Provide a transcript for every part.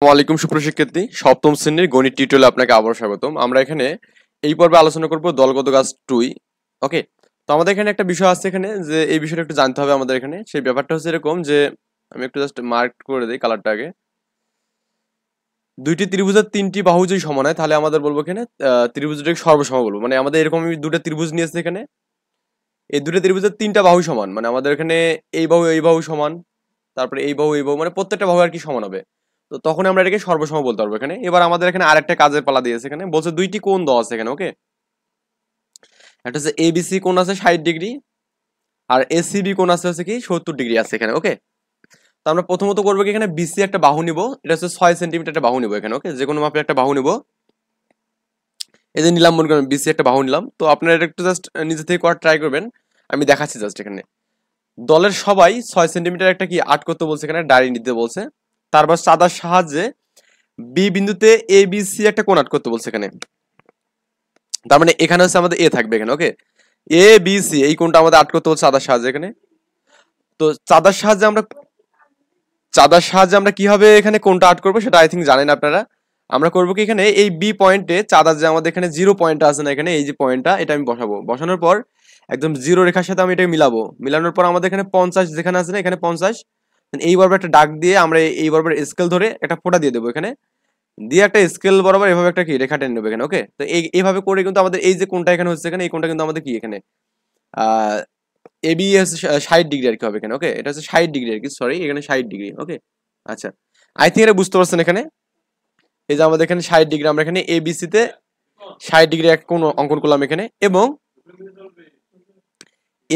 আসসালামাইকুম সুপ্রশিক্ষার্থী সপ্তম শ্রেণীর গণিত টিউটোরিয়ালে আপনাকে আবার স্বাগতম আমরা এখানে এই পর্বে আলোচনা করব দলগত গাছ টুই ওকে তো আমাদের এখানে একটা বিষয় আছে এখানে যে এই বিষয়টা একটু জানতে হবে আমাদের এখানে সেই ব্যাপারটা হচ্ছে এরকম যে আমি একটু জাস্ট মার্ক করে দিই কালারটা আগে দুইটি ত্রিভুজের তিনটি বাহু যদি সমান হয় তাহলে আমাদের বলবো এখানে ত্রিভুজটাকে সর্বসম বলবো মানে আমাদের এরকম দুটো ত্রিভুজ নিয়েছে এখানে এই দুটো ত্রিভুজের তিনটা বাহু সমান মানে আমাদের এখানে এই বাহু এই বাহু সমান তারপরে এই বাহু এই বাহু মানে প্রত্যেকটা বাহু আর কি সমান হবে তো তখন আমরা এটাকে সর্বসম বলতে পারবো এখানে এবার আমাদের এখানে আরেকটা কাজের পালা দিয়েছে এখানে বলছে দুইটি কোন দেওয়া আছে এখানে ওকে একটা হচ্ছে এবিসি কোন আছে ষাট ডিগ্রি আর এসিবি কোন আছে হচ্ছে কি সত্তর ডিগ্রি আছে এখানে ওকে তো আমরা প্রথমত করবো কি এখানে বিসি একটা বাহু নিব এটা হচ্ছে ছয় সেন্টিমিটার একটা বাহু নিব এখানে ওকে যে কোনো মাপের একটা বাহু নিব এই যে নিলাম মনে করেন বিসি একটা বাহু নিলাম তো আপনারা এটা একটু জাস্ট নিজে থেকে করার ট্রাই করবেন আমি দেখাচ্ছি জাস্ট এখানে দলের সবাই ছয় সেন্টিমিটার একটা কি আট করতে বলছে এখানে ডায়েরি নিতে বলছে তারপর সাদার সাহায্যে বি বিন্দুতে এ বি সি একটা কোন আট করতে বলছে এখানে তার মানে এখানে হচ্ছে আমাদের এ থাকবে এখানে ওকে এ বি সি এই কোনটা আমাদের আট করতে বলছে চাঁদার সাহায্যে এখানে তো চাঁদার সাহায্যে আমরা চাঁদার সাহায্যে আমরা কিভাবে এখানে কোনটা আট করবো সেটা আই থিঙ্ক জানেন আপনারা আমরা করবো কি এখানে এই বি পয়েন্টে চাঁদার যে আমাদের এখানে জিরো পয়েন্টটা আছে না এখানে এই যে পয়েন্টটা এটা আমি বসাবো বসানোর পর একদম জিরো রেখার সাথে আমি এটা মিলাবো মিলানোর পর আমাদের এখানে পঞ্চাশ যেখানে আছে না এখানে পঞ্চাশ এই বরাবর একটা ডাক দিয়ে আমরা এই বরাবর স্কেল ধরে একটা ফোটা দিয়ে দেবো এখানে দিয়ে একটা স্কেল বরাবর এভাবে একটা কি রেখা টেনে নেবো এখানে ওকে তো এই এইভাবে করে কিন্তু আমাদের এই যে কোনটা এখানে হচ্ছে এখানে এই কোনটা কিন্তু আমাদের কি এখানে বি হচ্ছে ষাট ডিগ্রি আর কি হবে এখানে ওকে এটা হচ্ছে ষাট ডিগ্রি আর কি সরি এখানে ষাট ডিগ্রি ওকে আচ্ছা আই থিঙ্ক এটা বুঝতে পারছেন এখানে এই যে আমাদের এখানে ষাট ডিগ্রি আমরা এখানে এবিসিতে ষাট ডিগ্রি এক কোন অঙ্কন করলাম এখানে এবং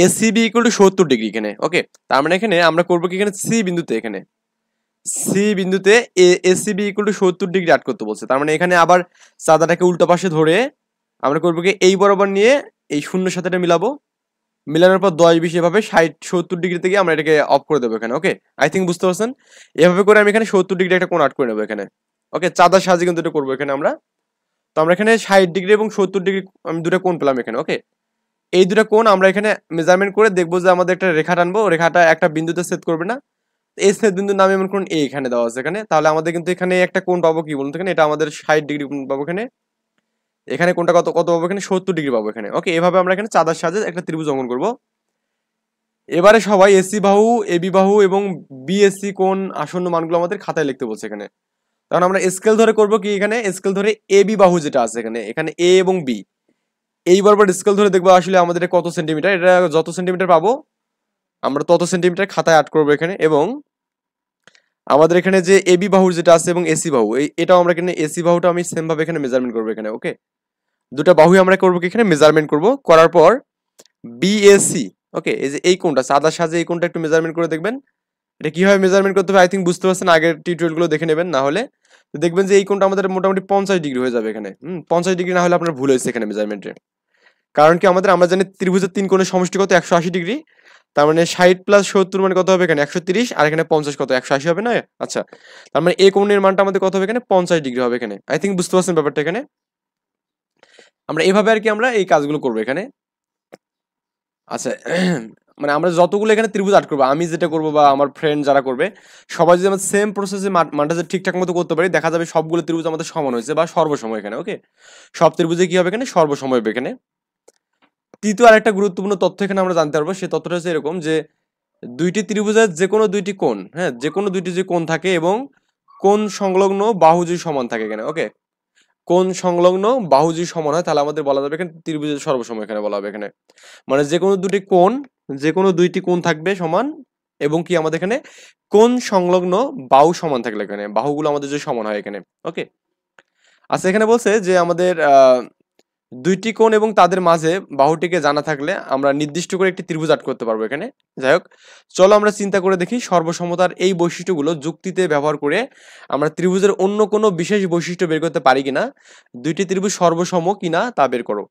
এসিবি ইকুয়াল টু সত্তর ডিগ্রি এখানে ওকে তার মানে এখানে আমরা করবো কি এখানে সি বিন্দুতে এখানে সি বিন্দুতে এসিবি ইকুয়াল টু সত্তর ডিগ্রি আট করতে বলছে তার মানে এখানে আবার চাঁদাটাকে উল্টো পাশে ধরে আমরা করবো কি এই বরাবর নিয়ে এই শূন্য সাথে মিলাবো মিলানোর পর দশ বিশ এভাবে ষাট সত্তর ডিগ্রি থেকে আমরা এটাকে অফ করে দেবো এখানে ওকে আই থিঙ্ক বুঝতে পারছেন এভাবে করে আমি এখানে সত্তর ডিগ্রি একটা কোন আট করে নেবো এখানে ওকে চাঁদার সাজে কিন্তু এটা করবো এখানে আমরা তো আমরা এখানে ষাট ডিগ্রি এবং সত্তর ডিগ্রি আমি দুটো কোন পেলাম এখানে ওকে এই দুটো কোণ আমরা এখানে মেজারমেন্ট করে দেখবো যে আমাদের একটা রেখা টানবো রেখাটা একটা বিন্দুতে সেট করবে না এই সেট বিন্দুর নাম এমন কোন এ এখানে দেওয়া আছে এখানে তাহলে আমাদের কিন্তু এখানে একটা কোণ পাবো কি বলুন এখানে এটা আমাদের ষাট ডিগ্রি পাবো এখানে এখানে কোনটা কত কত পাবো এখানে সত্তর ডিগ্রি পাবো এখানে ওকে এভাবে আমরা এখানে চাঁদার সাজে একটা ত্রিভুজ অঙ্কন করবো এবারে সবাই এসি বাহু এবি বাহু এবং বিএসসি কোন আসন্ন মানগুলো আমাদের খাতায় লিখতে বলছে এখানে তখন আমরা স্কেল ধরে করব কি এখানে স্কেল ধরে এবি বাহু যেটা আছে এখানে এখানে এ এবং বি এইবার স্কেল ধরে দেখবো আসলে আমাদের কত সেন্টিমিটার এটা যত সেন্টিমিটার পাবো আমরা তত সেন্টিমিটার খাতায় আট করবো এখানে এবং আমাদের এখানে যে এবি বাহুর যেটা আছে এবং এসি বাহু এই এটাও আমরা এখানে এসি বাহুটা আমি সেম ভাবে এখানে মেজারমেন্ট করবো এখানে ওকে দুটা বাহু আমরা করবো এখানে মেজারমেন্ট করব করার পর বিএসি ওকে এই যে এই কোনটা সাদা সাজে এই কোনটা একটু মেজারমেন্ট করে দেখবেন এটা কীভাবে মেজারমেন্ট করতে হবে আই থিঙ্ক বুঝতে পারছেন আগের টিউটোরিয়ালগুলো দেখে নেবেন না হলে দেখবেন যে এই কোনটা আমাদের মোটামুটি পঞ্চাশ ডিগ্রি হয়ে যাবে এখানে হুম পঞ্চাশ ডিগ্রি না হলে আপনার ভুল হয়েছে এখানে মেজারমেন্টে কারণ কি আমাদের আমরা জানি ত্রিভুজের তিন কোণের সমষ্টি কত একশো আশি ডিগ্রি তার মানে ষাট প্লাস সত্তর মানে কত হবে এখানে একশো তিরিশ আর এখানে পঞ্চাশ কত একশো আশি হবে না আচ্ছা তার মানে এ কোণের মানটা আমাদের কত হবে এখানে পঞ্চাশ ডিগ্রি হবে এখানে আই থিঙ্ক বুঝতে পারছেন ব্যাপারটা এখানে আমরা এভাবে আর কি আমরা এই কাজগুলো করবো এখানে আচ্ছা মানে আমরা যতগুলো এখানে ত্রিভুজ আর্ট করবো আমি যেটা করবো বা আমার ফ্রেন্ড যারা করবে সবাই যদি আমাদের সেম প্রসেসে মানটা যদি ঠিকঠাক মতো করতে পারি দেখা যাবে সবগুলো ত্রিভুজ আমাদের সমান হয়েছে বা সর্বসময় এখানে ওকে সব ত্রিভুজে কী হবে এখানে সর্বসময় হবে এখানে তৃতীয় আরেকটা গুরুত্বপূর্ণ তথ্য এখানে আমরা জানতে পারবো সে তথ্যটা হচ্ছে এরকম যে দুইটি ত্রিভুজের যে কোনো দুইটি কোণ হ্যাঁ যে কোনো দুইটি যে কোণ থাকে এবং কোন সংলগ্ন বাহুজি সমান থাকে এখানে ওকে কোন সংলগ্ন বাহুজি সমান হয় তাহলে আমাদের বলা যাবে এখানে ত্রিভুজের সর্বসম এখানে বলা হবে এখানে মানে যে কোনো দুটি কোণ যে কোনো দুইটি কোণ থাকবে সমান এবং কি আমাদের এখানে কোন সংলগ্ন বাহু সমান থাকলে এখানে বাহুগুলো আমাদের যে সমান হয় এখানে ওকে আচ্ছা এখানে বলছে যে আমাদের দুইটি কোণ এবং তাদের মাঝে বাহুটিকে জানা থাকলে আমরা নির্দিষ্ট করে একটি ত্রিভুজ আট করতে পারবো এখানে যাই হোক চলো আমরা চিন্তা করে দেখি সর্বসমতার এই বৈশিষ্ট্যগুলো যুক্তিতে ব্যবহার করে আমরা ত্রিভুজের অন্য কোনো বিশেষ বৈশিষ্ট্য বের করতে পারি কিনা দুইটি ত্রিভুজ সর্বসম কিনা তা বের করো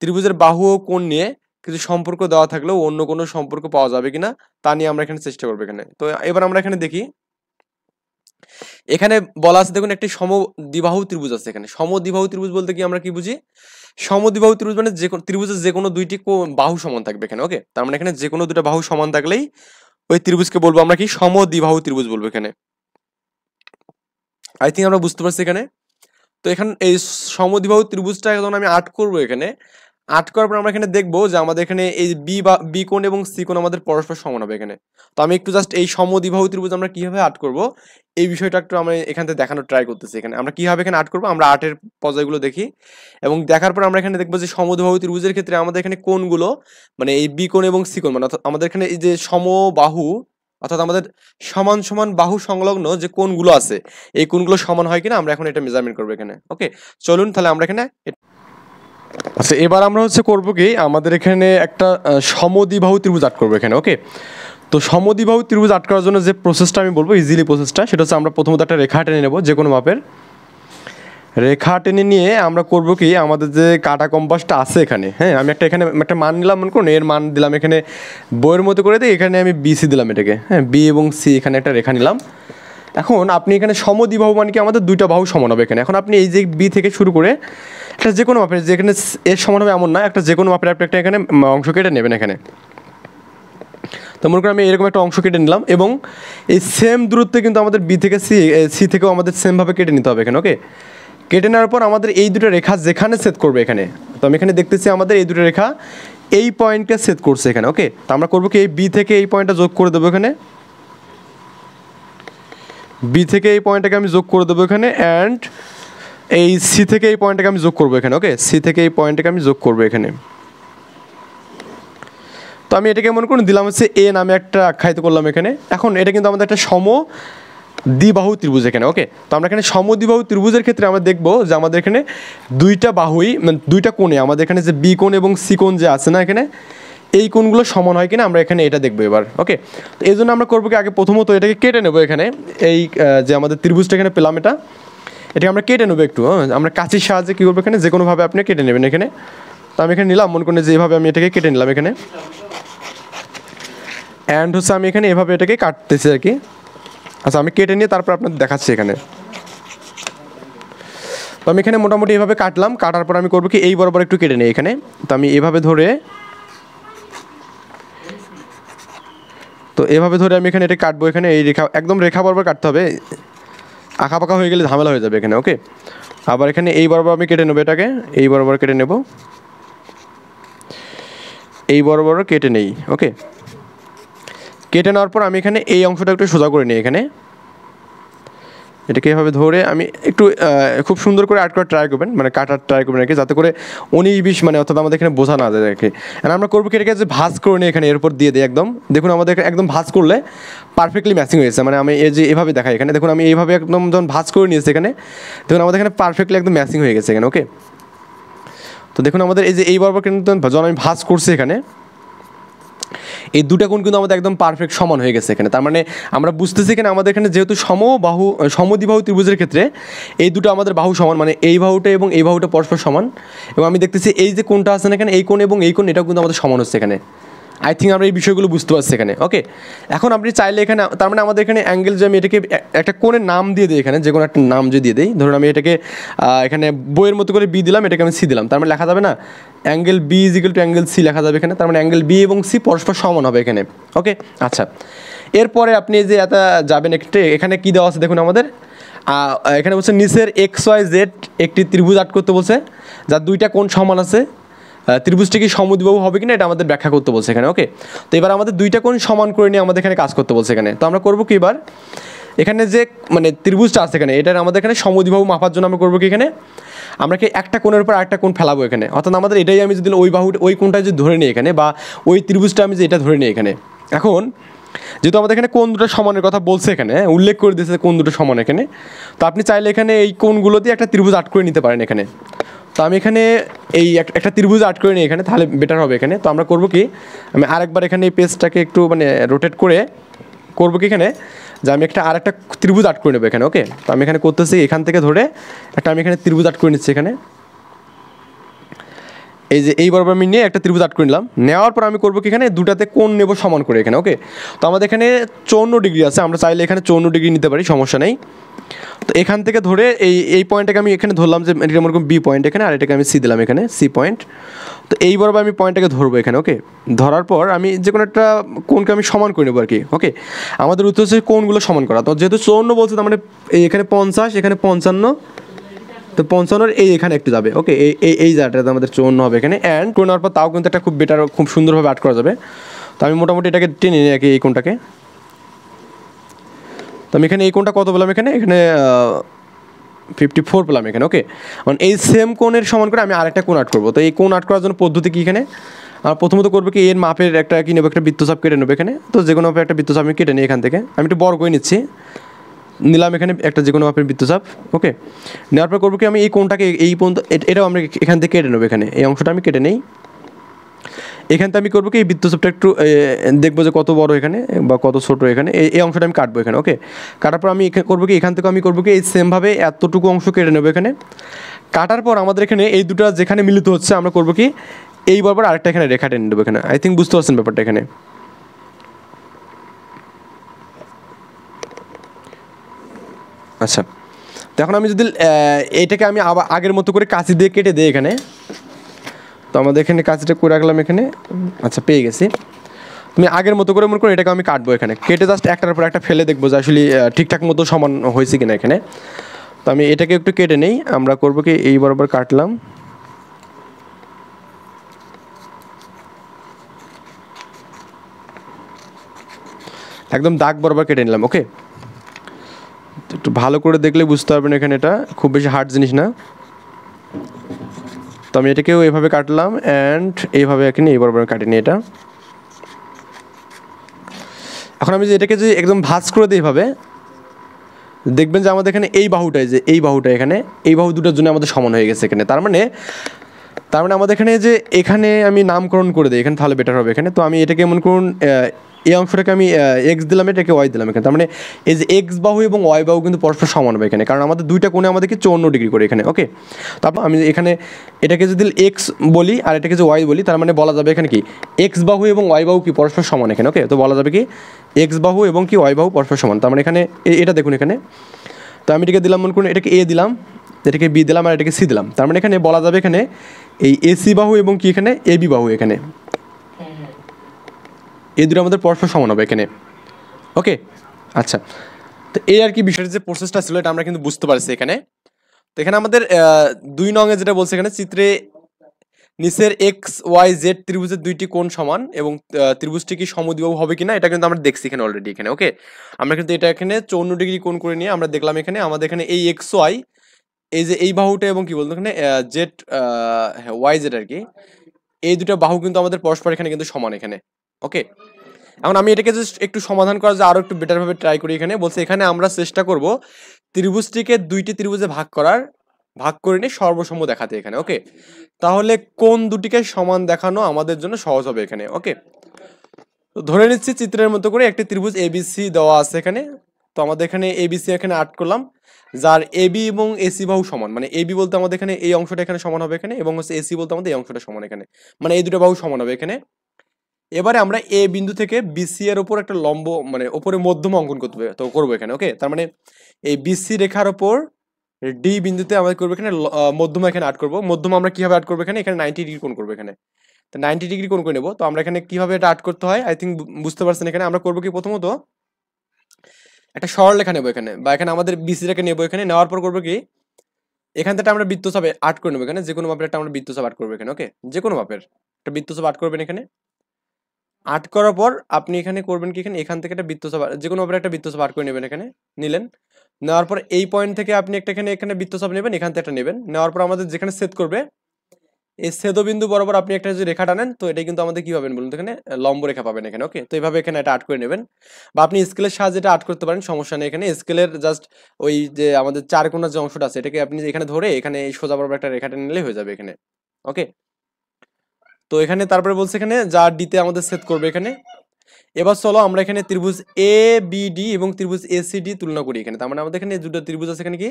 ত্রিভুজের বাহু ও কোণ নিয়ে কিছু সম্পর্ক দেওয়া থাকলেও অন্য কোনো সম্পর্ক পাওয়া যাবে কিনা তা নিয়ে আমরা এখানে চেষ্টা করবো এখানে তো এবার আমরা এখানে দেখি এখানে বলা আছে দেখুন একটি সমদ্বিবাহু ত্রিভুজ আছে এখানে সমদ্বিবাহু ত্রিভুজ বলতে কি আমরা কি বুঝি সমদ্বিবাহু ত্রিভুজ মানে যে ত্রিভুজের যে কোনো দুইটি বাহু সমান থাকবে এখানে ওকে তার মানে এখানে যে কোনো দুটো বাহু সমান থাকলেই ওই ত্রিভুজকে বলবো আমরা কি সমদ্বিবাহু ত্রিভুজ বলবো এখানে আই থিঙ্ক আমরা বুঝতে পারছি এখানে তো এখানে এই সমদ্বিবাহু ত্রিভুজটা যখন আমি আর্ট করবো এখানে আট করার পর আমরা এখানে দেখবো যে আমাদের এখানে এই বি বা বি কোন এবং সি কোন আমাদের পরস্পর সমান হবে এখানে তো আমি একটু জাস্ট এই সমদ্বিবাহু ত্রিভুজ আমরা কীভাবে আট করব এই বিষয়টা একটু আমি এখান থেকে দেখানোর ট্রাই করতেছি এখানে আমরা কীভাবে এখানে আট করব আমরা আটের পর্যায়গুলো দেখি এবং দেখার পর আমরা এখানে দেখবো যে সমদ্বিবাহু ত্রিভুজের ক্ষেত্রে আমাদের এখানে কোনগুলো মানে এই বি কোন এবং সি কোন মানে আমাদের এখানে এই যে সমবাহু অর্থাৎ আমাদের সমান সমান বাহু সংলগ্ন যে কোনগুলো আছে এই কোনগুলো সমান হয় কিনা আমরা এখন এটা মেজারমেন্ট করবো এখানে ওকে চলুন তাহলে আমরা এখানে আচ্ছা এবার আমরা হচ্ছে করব কি আমাদের এখানে একটা সমদিবাহু ত্রিভুজ আট করবো এখানে ওকে তো সমদিবাহু ত্রিভুজ আট করার জন্য যে প্রসেসটা আমি বলবো ইজিলি প্রসেসটা সেটা হচ্ছে আমরা প্রথমত একটা রেখা টেনে নেব যে কোনো মাপের রেখা টেনে নিয়ে আমরা করব কি আমাদের যে কাটা কম্পাসটা আছে এখানে হ্যাঁ আমি একটা এখানে একটা মান নিলাম মনে করুন এর মান দিলাম এখানে বইয়ের মতো করে দিই এখানে আমি বিসি দিলাম এটাকে হ্যাঁ বি এবং সি এখানে একটা রেখা নিলাম এখন আপনি এখানে সমদিবাহু মানে কি আমাদের দুইটা বাহু সমান হবে এখানে এখন আপনি এই যে বি থেকে শুরু করে একটা যে কোনো মাপের যেখানে এর সমান হবে এমন না একটা যে কোনো মাপের আপনি একটা এখানে অংশ কেটে নেবেন এখানে তো মনে করি আমি এরকম একটা অংশ কেটে নিলাম এবং এই সেম দূরত্বে কিন্তু আমাদের বি থেকে সি সি থেকেও আমাদের সেমভাবে কেটে নিতে হবে এখানে ওকে কেটে নেওয়ার পর আমাদের এই দুটো রেখা যেখানে সেট করবে এখানে তো আমি এখানে দেখতেছি আমাদের এই দুটো রেখা এই পয়েন্টকে সেট করছে এখানে ওকে তো আমরা করবো কি এই বি থেকে এই পয়েন্টটা যোগ করে দেবো এখানে বি থেকে এই পয়েন্টটাকে আমি যোগ করে দেবো এখানে অ্যান্ড এই সি থেকে এই পয়েন্টটাকে আমি যোগ করবো এখানে ওকে সি থেকে এই পয়েন্টটাকে আমি যোগ করবো এখানে তো আমি এটাকে মনে করুন দিলাম হচ্ছে এ নামে একটা আখ্যায়িত করলাম এখানে এখন এটা কিন্তু আমাদের একটা সম দ্বিবাহু ত্রিভুজ এখানে ওকে তো আমরা এখানে সমদ্বিবাহু ত্রিভুজের ক্ষেত্রে আমরা দেখব যে আমাদের এখানে দুইটা বাহুই মানে দুইটা কোণে আমাদের এখানে যে বি কোণ এবং সি কোণ যে আছে না এখানে এই কোণগুলো সমান হয় কিনা আমরা এখানে এটা দেখবো এবার ওকে তো এই জন্য আমরা করবো কি আগে প্রথমত এটাকে কেটে নেবো এখানে এই যে আমাদের ত্রিভুজটা এখানে পেলাম এটা এটা আমরা কেটে নেবো একটু হ্যাঁ? আমরা কাঁচির সাহায্যে কী করবো এখানে যে কোনোভাবে আপনি কেটে নেবেন এখানে তো আমি এখানে নিলাম মনে করেন যেভাবে আমি এটাকে কেটে নিলাম এখানে অ্যান্ড হচ্ছে আমি এখানে এভাবে এটাকে কাটতেছি আর কি আচ্ছা আমি কেটে নিয়ে তারপর আপনার দেখাচ্ছি এখানে তো আমি এখানে মোটামুটি এভাবে কাটলাম কাটার পর আমি করবো কি এই বরাবর একটু কেটে নিই এখানে তো আমি এভাবে ধরে তো এভাবে ধরে আমি এখানে এটা কাটবো এখানে এই রেখা একদম রেখা বরাবর কাটতে হবে আঁকাপাকা হয়ে গেলে ঝামেলা হয়ে যাবে এখানে ওকে আবার এখানে এই বরাবর আমি কেটে নেবো এটাকে এই বরাবর কেটে নেব এই বরাবর কেটে নেই ওকে কেটে নেওয়ার পর আমি এখানে এই অংশটা একটু সোজা করে নিই এখানে এটাকে এভাবে ধরে আমি একটু খুব সুন্দর করে আর্ট করার ট্রাই করবেন মানে কাটার ট্রাই করবেন আর যাতে করে উনিশ বিশ মানে অর্থাৎ আমাদের এখানে বোঝা না যায় আর কি আমরা করবো কি এটাকে যে ভাজ করে নিই এখানে এরপর দিয়ে দিই একদম দেখুন আমাদের একদম ভাজ করলে পারফেক্টলি ম্যাচিং হয়েছে মানে আমি এই যে এভাবে দেখাই এখানে দেখুন আমি এইভাবে একদম যখন ভাজ করে নিয়েছি এখানে দেখুন আমাদের এখানে পারফেক্টলি একদম ম্যাচিং হয়ে গেছে এখানে ওকে তো দেখুন আমাদের এই যে এই বরাবর কিন্তু যখন আমি ভাজ করছি এখানে এই দুটা কোণ কিন্তু আমাদের একদম পারফেক্ট সমান হয়ে গেছে এখানে তার মানে আমরা বুঝতেছি এখানে আমাদের এখানে যেহেতু সমবাহু সমদ্বিবাহু ত্রিভুজের ক্ষেত্রে এই দুটো আমাদের বাহু সমান মানে এই বাহুটা এবং এই বাহুটা পরস্পর সমান এবং আমি দেখতেছি এই যে কোনটা আছে না এখানে এই কোণ এবং এই কোণ এটাও কিন্তু আমাদের সমান হচ্ছে এখানে আই থিঙ্ক আমরা এই বিষয়গুলো বুঝতে পারছি এখানে ওকে এখন আপনি চাইলে এখানে তার মানে আমাদের এখানে অ্যাঙ্গেল যে আমি এটাকে একটা কোণের নাম দিয়ে দিই এখানে যে কোনো একটা নাম যে দিয়ে দিই ধরুন আমি এটাকে এখানে বইয়ের মতো করে বি দিলাম এটাকে আমি সি দিলাম তার মানে লেখা যাবে না angle B is equal to angle C লেখা যাবে এখানে তার মানে অ্যাঙ্গেল বি এবং সি পরস্পর সমান হবে এখানে ওকে আচ্ছা এরপরে আপনি যে এত যাবেন একটু এখানে কী দেওয়া আছে দেখুন আমাদের এখানে বলছে নিচের এক্স ওয়াই জেড একটি ত্রিভুজ আট করতে বলছে যার দুইটা কোণ সমান আছে ত্রিভুজটি কি সমদ্বিবাহু হবে কিনা এটা আমাদের ব্যাখ্যা করতে বলছে এখানে ওকে তো এবার আমাদের দুইটা কোণ সমান করে নিয়ে আমাদের এখানে কাজ করতে বলছে এখানে তো আমরা করবো কি এবার এখানে যে মানে ত্রিভুজটা আছে এখানে এটার আমাদের এখানে সমদ্বিবাহু মাপার জন্য আমরা করবো কি এখানে আমরা কি একটা কোণের উপর আরেকটা কোণ ফেলাবো এখানে অর্থাৎ আমাদের এটাই আমি যদি ওই বাহু ওই কোণটা যদি ধরে নিই এখানে বা ওই ত্রিভুজটা আমি যে এটা ধরে নিই এখানে এখন যেহেতু আমাদের এখানে কোন দুটো সমানের কথা বলছে এখানে উল্লেখ করে দিয়েছে কোন দুটো সমান এখানে তো আপনি চাইলে এখানে এই কোণগুলো দিয়ে একটা ত্রিভুজ আট করে নিতে পারেন এখানে তো আমি এখানে এই একটা ত্রিভুজ আট করে নিই এখানে তাহলে বেটার হবে এখানে তো আমরা করব কি আমি আরেকবার এখানে এই পেজটাকে একটু মানে রোটেট করে করব কি এখানে যে আমি একটা আর একটা ত্রিভুজ আট করে নেবো এখানে ওকে তো আমি এখানে করতেছি এখান থেকে ধরে একটা আমি এখানে ত্রিভুজ আট করে নিচ্ছি এখানে এই যে এই বরাবর আমি নিয়ে একটা ত্রিভুজ আট করে নিলাম নেওয়ার পর আমি করবো কি এখানে দুটাতে কোন নেব সমান করে এখানে ওকে তো আমাদের এখানে চৌন্ন ডিগ্রি আছে আমরা চাইলে এখানে চৌন্ন ডিগ্রি নিতে পারি সমস্যা নেই তো এখান থেকে ধরে এই এই পয়েন্টটাকে আমি এখানে ধরলাম যে আমার বি পয়েন্ট এখানে আর এটাকে আমি সি দিলাম এখানে সি পয়েন্ট তো এই বরাবর আমি পয়েন্টটাকে ধরবো এখানে ওকে ধরার পর আমি যে কোনো একটা কোনকে আমি সমান করে নেবো আর কি ওকে আমাদের উত্তর হচ্ছে কোনগুলো সমান করা তো যেহেতু চৌন্ন বলছে তার মানে এখানে পঞ্চাশ এখানে পঞ্চান্ন তো পঞ্চান্নর এই এখানে একটু যাবে ওকে এই এই এই জায়গাটাতে আমাদের চৌন্ন হবে এখানে অ্যান্ড টু নেওয়ার পর তাও কিন্তু একটা খুব বেটার খুব সুন্দরভাবে আর্ট করা যাবে তো আমি মোটামুটি এটাকে টেনে নিই আর কি এই কোনটাকে তো আমি এখানে এই কোণটা কত পেলাম এখানে এখানে ফিফটি ফোর পেলাম এখানে ওকে মানে এই সেম কোণের সমান করে আমি আরেকটা কোন আট করবো তো এই কোন আট করার জন্য পদ্ধতি কী এখানে আর প্রথমত করবে কি এর মাপের একটা কী নেবো একটা বৃত্তচাপ কেটে নেবো এখানে তো যে কোনো মাপের একটা বৃত্তচাপ আমি কেটে নিই এখান থেকে আমি একটু বড় করে নিচ্ছি নিলাম এখানে একটা যে কোনো মাপের বৃত্তচাপ ওকে নেওয়ার পর করবো কি আমি এই কোনটাকে এই পর্যন্ত এটাও আমরা এখান থেকে কেটে নেবো এখানে এই অংশটা আমি কেটে নেই এখানে আমি করবো কি এই বৃত্তচাপটা একটু দেখবো যে কত বড় এখানে বা কত ছোট এখানে এই অংশটা আমি কাটবো এখানে ওকে কাটার পর আমি করবো কি এখান থেকে আমি করবো কি এই সেমভাবে এতটুকু অংশ কেটে নেবো এখানে কাটার পর আমাদের এখানে এই দুটো যেখানে মিলিত হচ্ছে আমরা করবো কি এই বরাবর আরেকটা এখানে রেখা টেনে নেবো এখানে আই থিঙ্ক বুঝতে পারছেন ব্যাপারটা এখানে আচ্ছা তো এখন আমি যদি এটাকে আমি আবার আগের মতো করে কাঁচি দিয়ে কেটে দিই এখানে তো আমাদের এখানে কাজটা করে রাখলাম এখানে আচ্ছা পেয়ে গেছি তুমি আগের মতো করে মনে করো এটাকে আমি কাটবো এখানে কেটে জাস্ট একটার পর একটা ফেলে দেখবো যে আসলে ঠিকঠাক মতো সমান হয়েছে কিনা এখানে তো আমি এটাকে একটু কেটে নেই আমরা করবো কি এই বরাবর কাটলাম একদম দাগ বরাবর কেটে নিলাম ওকে একটু ভালো করে দেখলে বুঝতে পারবেন এখানে এটা খুব বেশি হার্ড জিনিস না তো আমি এটাকেও এভাবে কাটলাম অ্যান্ড এইভাবে এখানে এই বরাবর কাটিনি এটা এখন আমি যে এটাকে যে একদম ভাজ করে দিই এভাবে দেখবেন যে আমাদের এখানে এই বাহুটাই যে এই বাহুটা এখানে এই বাহু দুটোর জন্য আমাদের সমান হয়ে গেছে এখানে তার মানে তার মানে আমাদের এখানে যে এখানে আমি নামকরণ করে দিই এখানে তাহলে বেটার হবে এখানে তো আমি এটাকে মনে করুন এই অংশটাকে আমি এক্স দিলাম এটাকে ওয়াই দিলাম এখানে তার মানে এই যে এক্স বাহু এবং ওয়াই বাহু কিন্তু পরস্পর সমান হবে এখানে কারণ আমাদের দুইটা কোণে আমাদেরকে চৌন্ন ডিগ্রি করে এখানে ওকে তারপর আমি এখানে এটাকে যদি এক্স বলি আর এটাকে যদি ওয়াই বলি তার মানে বলা যাবে এখানে কি এক্স বাহু এবং ওয়াই বাহু কি পরস্পর সমান এখানে ওকে তো বলা যাবে কি এক্স বাহু এবং কি ওয়াই বাহু পরস্পর সমান তার মানে এখানে এটা দেখুন এখানে তো আমি এটাকে দিলাম মনে করুন এটাকে এ দিলাম এটাকে বি দিলাম আর এটাকে সি দিলাম তার মানে এখানে বলা যাবে এখানে এই এসি বাহু এবং কি এখানে এবি বাহু এখানে এই দুটো আমাদের পরস্পর সমান হবে এখানে ওকে আচ্ছা তো এই আর কি বিষয়টা যে প্রসেসটা ছিল এটা আমরা কিন্তু বুঝতে পারছি এখানে তো এখানে আমাদের দুই নঙে যেটা বলছে এখানে চিত্রে নিচের এক্স ওয়াই জেড ত্রিভুজের দুইটি কোন সমান এবং ত্রিভুজটি কি সমদ্বিবাহু হবে কিনা এটা কিন্তু আমরা দেখছি এখানে অলরেডি এখানে ওকে আমরা কিন্তু এটা এখানে চৌন্ন ডিগ্রি কোন করে নিয়ে আমরা দেখলাম এখানে আমাদের এখানে এই এক্স ওয়াই এই যে এই বাহুটা এবং কি বলতো এখানে জেড ওয়াই জেড আর কি এই দুটো বাহু কিন্তু আমাদের পরস্পর এখানে কিন্তু সমান এখানে ওকে এখন আমি এটাকে জাস্ট একটু সমাধান করার যে আরও একটু বেটারভাবে ট্রাই করি এখানে বলছে এখানে আমরা চেষ্টা করব ত্রিভুজটিকে দুইটি ত্রিভুজে ভাগ করার ভাগ করে নিয়ে সর্বসম্ম দেখাতে এখানে ওকে তাহলে কোন দুটিকে সমান দেখানো আমাদের জন্য সহজ হবে এখানে ওকে ধরে নিচ্ছি চিত্রের মতো করে একটি ত্রিভুজ এবিসি দেওয়া আছে এখানে তো আমাদের এখানে এবিসি এখানে আর্ট করলাম যার এবি এবং এসি বাহু সমান মানে এবি বলতে আমাদের এখানে এই অংশটা এখানে সমান হবে এখানে এবং হচ্ছে এসি বলতে আমাদের এই অংশটা সমান এখানে মানে এই দুটো বাহু সমান হবে এখানে এবারে আমরা এ বিন্দু থেকে বিসি এর উপর একটা লম্ব মানে ওপরে মধ্যম অঙ্কন করতে হবে তো করবো এখানে ওকে তার মানে এই বিসি রেখার ওপর ডি বিন্দুতে আমাদের করবো এখানে মধ্যম এখানে আট করবো মধ্যম আমরা কীভাবে আট করবো এখানে এখানে নাইনটি ডিগ্রি কোন করবো এখানে তো নাইনটি ডিগ্রি কোন করে নেবো তো আমরা এখানে কীভাবে এটা আট করতে হয় আই থিঙ্ক বুঝতে পারছেন এখানে আমরা করবো কি প্রথমত একটা সরলরেখা নেবো এখানে বা এখানে আমাদের বিসি রেখা নেবো এখানে নেওয়ার পর করবো কি এখান থেকে আমরা বৃত্তচাপে আট করে নেবো এখানে যে কোনো মাপের একটা আমরা বৃত্তচাপ আট করবো এখানে ওকে যে কোনো মাপের একটা বৃত্তচাপ আট করবেন এখানে আট করার পর আপনি এখানে করবেন কি এখানে এখান থেকে একটা বৃত্তচাপ যে কোনো ওপরে একটা বৃত্তচাপ আট করে নেবেন এখানে নিলেন নেওয়ার পর এই পয়েন্ট থেকে আপনি একটা এখানে এখানে বৃত্তচাপ নেবেন এখান থেকে একটা নেবেন নেওয়ার পর আমাদের যেখানে সেদ করবে এই সেদবিন্দু বরাবর আপনি একটা যে রেখা টানেন তো এটা কিন্তু আমাদের কী পাবেন বলুন এখানে লম্ব রেখা পাবেন এখানে ওকে তো এইভাবে এখানে এটা আট করে নেবেন বা আপনি স্কেলের সাহায্যে এটা আট করতে পারেন সমস্যা নেই এখানে স্কেলের জাস্ট ওই যে আমাদের চার কোনার যে অংশটা আছে এটাকে আপনি এখানে ধরে এখানে সোজা বরাবর একটা রেখাটা নিলেই হয়ে যাবে এখানে ওকে তো এখানে তারপরে বলছে এখানে যা ডিতে আমাদের সেট করবে এখানে এবার চলো আমরা এখানে ত্রিভুজ এ বিডি এবং ত্রিভুজ এ ডি তুলনা করি এখানে তার মানে আমাদের এখানে দুটো ত্রিভুজ আছে এখানে কি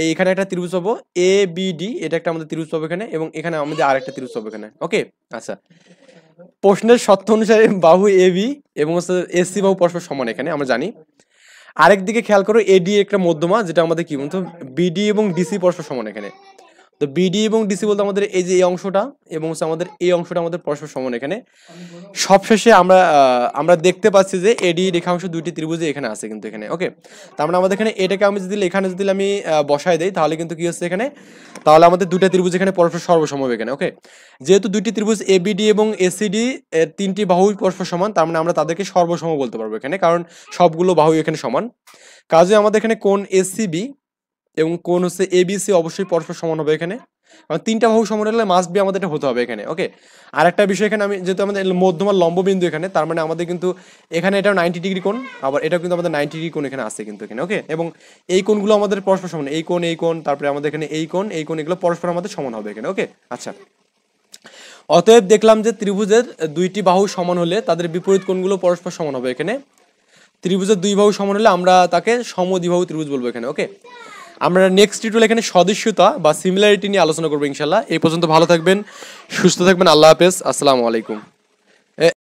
এই এখানে একটা ত্রিভুজ পাবো এ বিডি এটা একটা আমাদের ত্রিভুজ পাবো এখানে এবং এখানে আমাদের আরেকটা ত্রিভুজ পাবো এখানে ওকে আচ্ছা প্রশ্নের সত্য অনুসারে বাহু এ বি এবং হচ্ছে এসি বাহু পরস্পর সমান এখানে আমরা জানি আরেকদিকে খেয়াল করো এডি একটা মধ্যমা যেটা আমাদের কি বলতো বিডি এবং ডিসি পরস্পর সমান এখানে তো বিডি এবং ডিসি বলতে আমাদের এই যে এই অংশটা এবং হচ্ছে আমাদের এই অংশটা আমাদের পরস্পর সমান এখানে সবশেষে আমরা আমরা দেখতে পাচ্ছি যে এডি রেখাংশ দুইটি ত্রিভুজে এখানে আছে কিন্তু এখানে ওকে তার মানে আমাদের এখানে এটাকে আমি যদি এখানে যদি আমি বসায় দেই তাহলে কিন্তু কি হচ্ছে এখানে তাহলে আমাদের দুটা ত্রিভুজ এখানে পরস্পর সর্বসম এখানে ওকে যেহেতু দুইটি ত্রিভুজ এ বিডি এবং এসিডি এর তিনটি বাহু পরস্পর সমান তার মানে আমরা তাদেরকে সর্বসম বলতে পারবো এখানে কারণ সবগুলো বাহু এখানে সমান কাজে আমাদের এখানে কোন এসিবি এবং কোন হচ্ছে এ সি অবশ্যই পরস্পর সমান হবে এখানে কারণ তিনটা বাহু সমান হলে মাস্ট বি আমাদের এটা হতে হবে এখানে ওকে আর একটা বিষয় এখানে আমি যেহেতু আমাদের মধ্যমার বিন্দু এখানে তার মানে আমাদের কিন্তু এখানে এটা নাইনটি ডিগ্রি কোন আবার এটা কিন্তু আমাদের নাইনটি ডিগ্রি কোন এখানে আছে কিন্তু এখানে ওকে এবং এই কোনগুলো আমাদের পরস্পর সমান এই কোন এই কোণ তারপরে আমাদের এখানে এই কোন এই কোণ এগুলো পরস্পর আমাদের সমান হবে এখানে ওকে আচ্ছা অতএব দেখলাম যে ত্রিভুজের দুইটি বাহু সমান হলে তাদের বিপরীত কোনগুলো পরস্পর সমান হবে এখানে ত্রিভুজের দুই বাহু সমান হলে আমরা তাকে সমদ্বিবাহু ত্রিভুজ বলবো এখানে ওকে আমরা নেক্সট টিউটোরিয়াল এখানে সদস্যতা বা সিমিলারিটি নিয়ে আলোচনা করবো ইনশাল্লাহ এই পর্যন্ত ভালো থাকবেন সুস্থ থাকবেন আল্লাহ হাফেজ আসসালামু আলাইকুম